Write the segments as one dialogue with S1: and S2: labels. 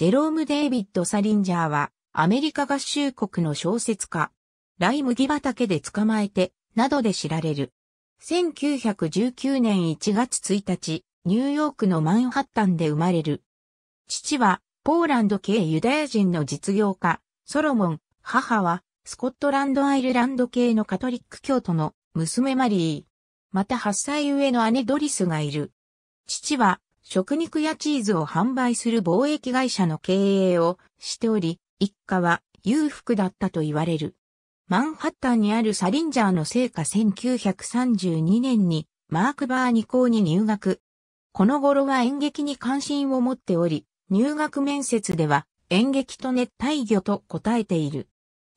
S1: ジェローム・デイビッド・サリンジャーは、アメリカ合衆国の小説家、ライ麦畑で捕まえて、などで知られる。1919年1月1日、ニューヨークのマンハッタンで生まれる。父は、ポーランド系ユダヤ人の実業家、ソロモン、母は、スコットランド・アイルランド系のカトリック教徒の娘マリー。また8歳上の姉ドリスがいる。父は、食肉やチーズを販売する貿易会社の経営をしており、一家は裕福だったと言われる。マンハッタンにあるサリンジャーの成果1932年にマークバー2校に入学。この頃は演劇に関心を持っており、入学面接では演劇と熱帯魚と答えている。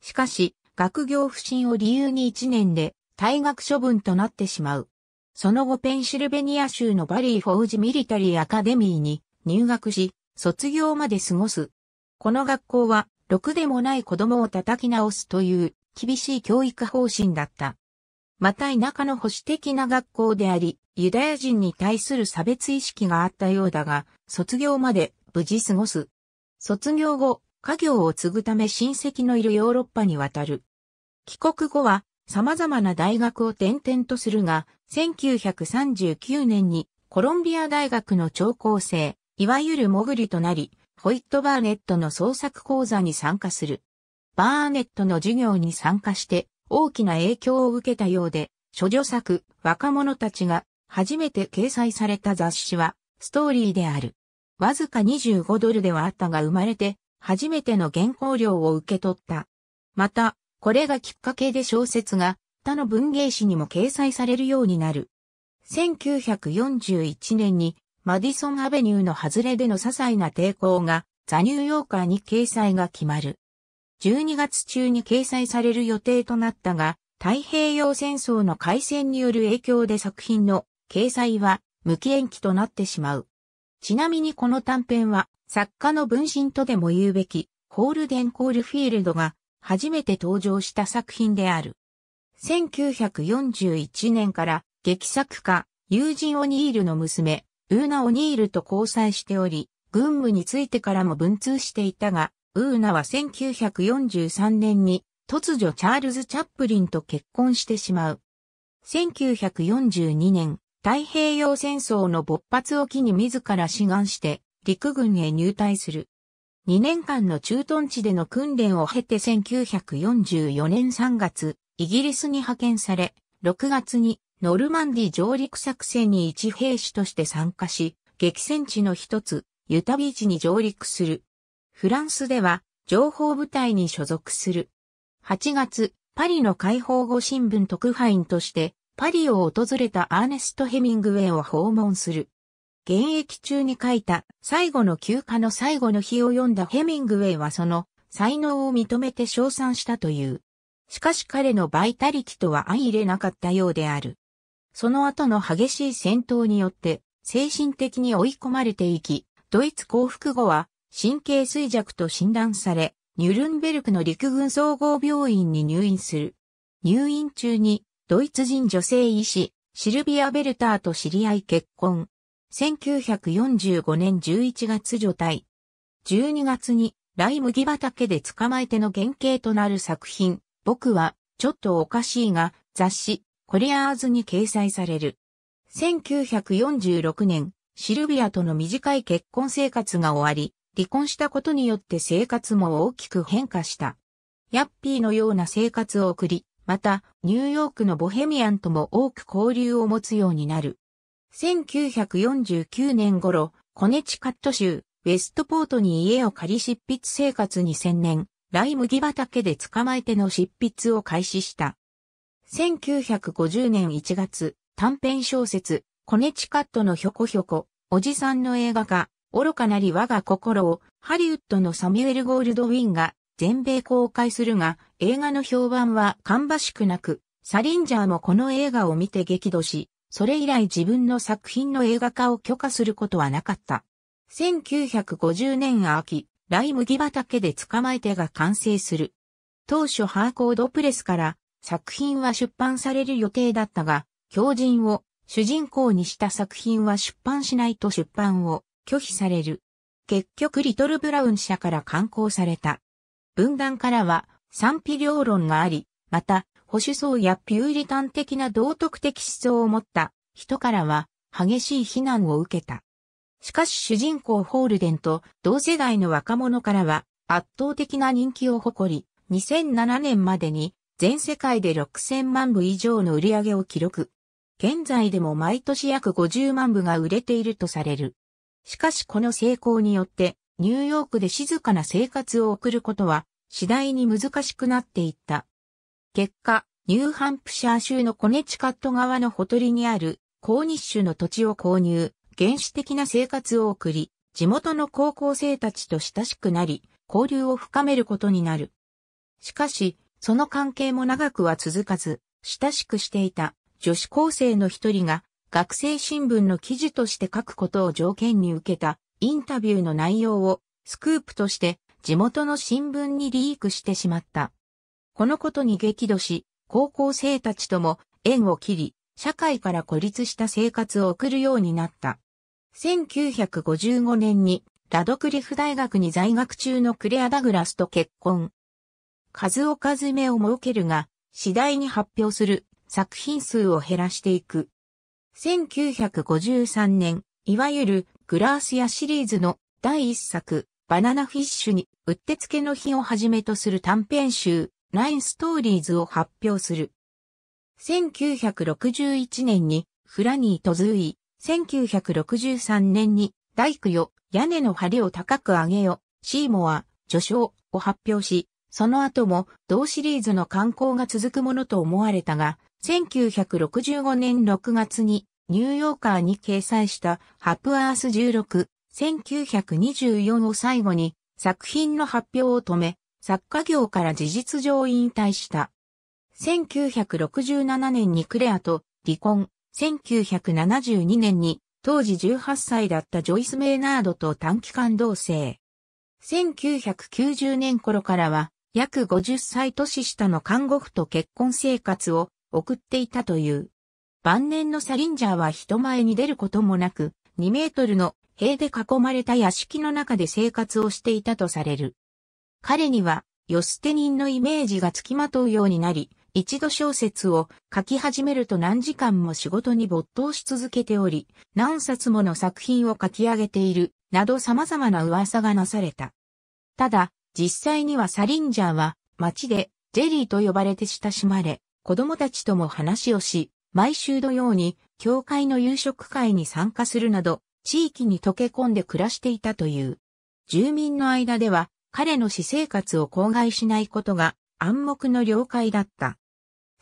S1: しかし、学業不振を理由に1年で退学処分となってしまう。その後ペンシルベニア州のバリー・フォージ・ミリタリー・アカデミーに入学し、卒業まで過ごす。この学校は、ろくでもない子供を叩き直すという厳しい教育方針だった。また田舎の保守的な学校であり、ユダヤ人に対する差別意識があったようだが、卒業まで無事過ごす。卒業後、家業を継ぐため親戚のいるヨーロッパに渡る。帰国後は様々な大学を転々とするが、1939年にコロンビア大学の超高生、いわゆるモグリとなり、ホイット・バーネットの創作講座に参加する。バーネットの授業に参加して大きな影響を受けたようで、諸女作、若者たちが初めて掲載された雑誌は、ストーリーである。わずか25ドルではあったが生まれて、初めての原稿料を受け取った。また、これがきっかけで小説が他の文芸誌にも掲載されるようになる。1941年にマディソンアベニューの外れでの些細な抵抗がザ・ニューヨーカーに掲載が決まる。12月中に掲載される予定となったが、太平洋戦争の開戦による影響で作品の掲載は無期延期となってしまう。ちなみにこの短編は作家の分身とでも言うべきホールデン・コールフィールドが初めて登場した作品である。1941年から劇作家、友人オニールの娘、ウーナ・オニールと交際しており、軍務についてからも文通していたが、ウーナは1943年に突如チャールズ・チャップリンと結婚してしまう。1942年、太平洋戦争の勃発を機に自ら志願して陸軍へ入隊する。2年間の駐屯地での訓練を経て1944年3月、イギリスに派遣され、6月にノルマンディ上陸作戦に一兵士として参加し、激戦地の一つ、ユタビーチに上陸する。フランスでは、情報部隊に所属する。8月、パリの解放後新聞特派員として、パリを訪れたアーネスト・ヘミングウェイを訪問する。現役中に書いた最後の休暇の最後の日を読んだヘミングウェイはその才能を認めて称賛したという。しかし彼のバイタリティとは相入れなかったようである。その後の激しい戦闘によって精神的に追い込まれていき、ドイツ降伏後は神経衰弱と診断され、ニュルンベルクの陸軍総合病院に入院する。入院中にドイツ人女性医師、シルビア・ベルターと知り合い結婚。1945年11月除隊。12月に、ライ麦畑で捕まえての原型となる作品、僕は、ちょっとおかしいが、雑誌、コリアーズに掲載される。1946年、シルビアとの短い結婚生活が終わり、離婚したことによって生活も大きく変化した。ヤッピーのような生活を送り、また、ニューヨークのボヘミアンとも多く交流を持つようになる。1949年頃、コネチカット州、ウェストポートに家を借り執筆生活に専念、ライ麦畑で捕まえての執筆を開始した。1950年1月、短編小説、コネチカットのひょこひょこ、おじさんの映画化、愚かなり我が心を、ハリウッドのサミュエル・ゴールドウィンが全米公開するが、映画の評判は芳しくなく、サリンジャーもこの映画を見て激怒し、それ以来自分の作品の映画化を許可することはなかった。1950年秋、ライ麦畑で捕まえてが完成する。当初ハーコードプレスから作品は出版される予定だったが、狂人を主人公にした作品は出版しないと出版を拒否される。結局リトル・ブラウン社から刊行された。分断からは賛否両論があり、また保守層やピューリタン的な道徳的思想を持った人からは激しい非難を受けた。しかし主人公ホールデンと同世代の若者からは圧倒的な人気を誇り、2007年までに全世界で6000万部以上の売り上げを記録。現在でも毎年約50万部が売れているとされる。しかしこの成功によってニューヨークで静かな生活を送ることは次第に難しくなっていった。結果、ニューハンプシャー州のコネチカット側のほとりにある、高日州の土地を購入、原始的な生活を送り、地元の高校生たちと親しくなり、交流を深めることになる。しかし、その関係も長くは続かず、親しくしていた女子高生の一人が学生新聞の記事として書くことを条件に受けたインタビューの内容をスクープとして地元の新聞にリークしてしまった。このことに激怒し、高校生たちとも縁を切り、社会から孤立した生活を送るようになった。1955年にラドクリフ大学に在学中のクレア・ダグラスと結婚。数おかずめを設けるが、次第に発表する作品数を減らしていく。1953年、いわゆるグラースやシリーズの第一作、バナナフィッシュに、うってつけの日をはじめとする短編集、ラインストーリーズを発表する。1961年にフラニーとズーイ、1963年に大工よ、屋根の梁を高く上げよ、シーモア、序章を発表し、その後も同シリーズの刊行が続くものと思われたが、1965年6月にニューヨーカーに掲載したハプアース16、1924を最後に作品の発表を止め、作家業から事実上引退した。1967年にクレアと離婚、1972年に当時18歳だったジョイス・メイナードと短期間同棲。1990年頃からは約50歳年下の看護婦と結婚生活を送っていたという。晩年のサリンジャーは人前に出ることもなく、2メートルの塀で囲まれた屋敷の中で生活をしていたとされる。彼には、ヨステ人のイメージがつきまとうようになり、一度小説を書き始めると何時間も仕事に没頭し続けており、何冊もの作品を書き上げている、など様々な噂がなされた。ただ、実際にはサリンジャーは、街で、ジェリーと呼ばれて親しまれ、子供たちとも話をし、毎週のように、教会の夕食会に参加するなど、地域に溶け込んで暮らしていたという。住民の間では、彼の私生活を口外しないことが暗黙の了解だった。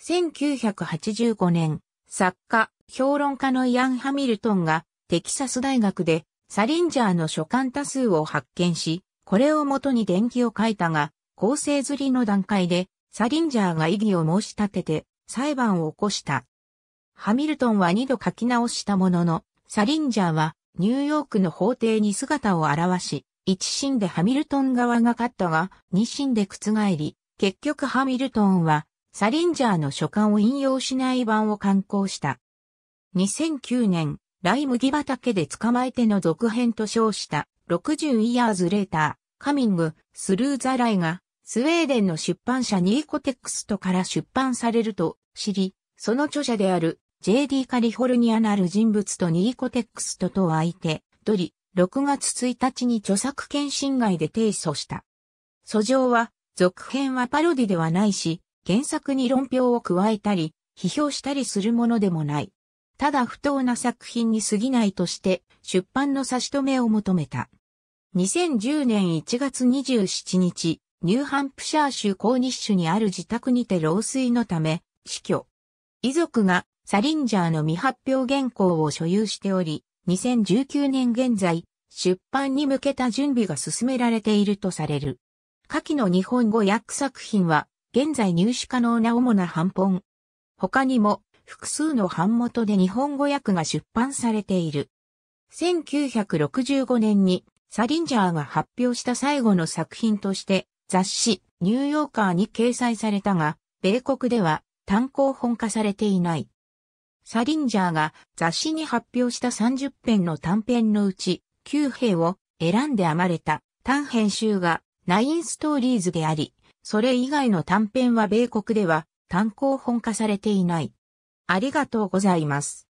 S1: 1985年、作家、評論家のイアン・ハミルトンがテキサス大学でサリンジャーの書簡多数を発見し、これをもとに伝記を書いたが、構成釣りの段階でサリンジャーが異議を申し立てて裁判を起こした。ハミルトンは二度書き直したものの、サリンジャーはニューヨークの法廷に姿を現し、一審でハミルトン側が勝ったが、二審で覆り、結局ハミルトンは、サリンジャーの書簡を引用しない版を刊行した。2009年、ライ麦畑で捕まえての続編と称した、60 years later, ング、スルーザライが、スウェーデンの出版社ニーコテックストから出版されると知り、その著者である JD カリフォルニアなる人物とニーコテックストと相手、ドリ、6月1日に著作権侵害で提訴した。訴状は、続編はパロディではないし、原作に論評を加えたり、批評したりするものでもない。ただ不当な作品に過ぎないとして、出版の差し止めを求めた。2010年1月27日、ニューハンプシャー州コーニッシュにある自宅にて老衰のため、死去。遺族がサリンジャーの未発表原稿を所有しており、2019年現在、出版に向けた準備が進められているとされる。下記の日本語訳作品は、現在入手可能な主な版本。他にも、複数の版元で日本語訳が出版されている。1965年に、サリンジャーが発表した最後の作品として、雑誌、ニューヨーカーに掲載されたが、米国では単行本化されていない。サリンジャーが雑誌に発表した30編の短編のうち9編を選んで編まれた短編集がナインストーリーズであり、それ以外の短編は米国では単行本化されていない。ありがとうございます。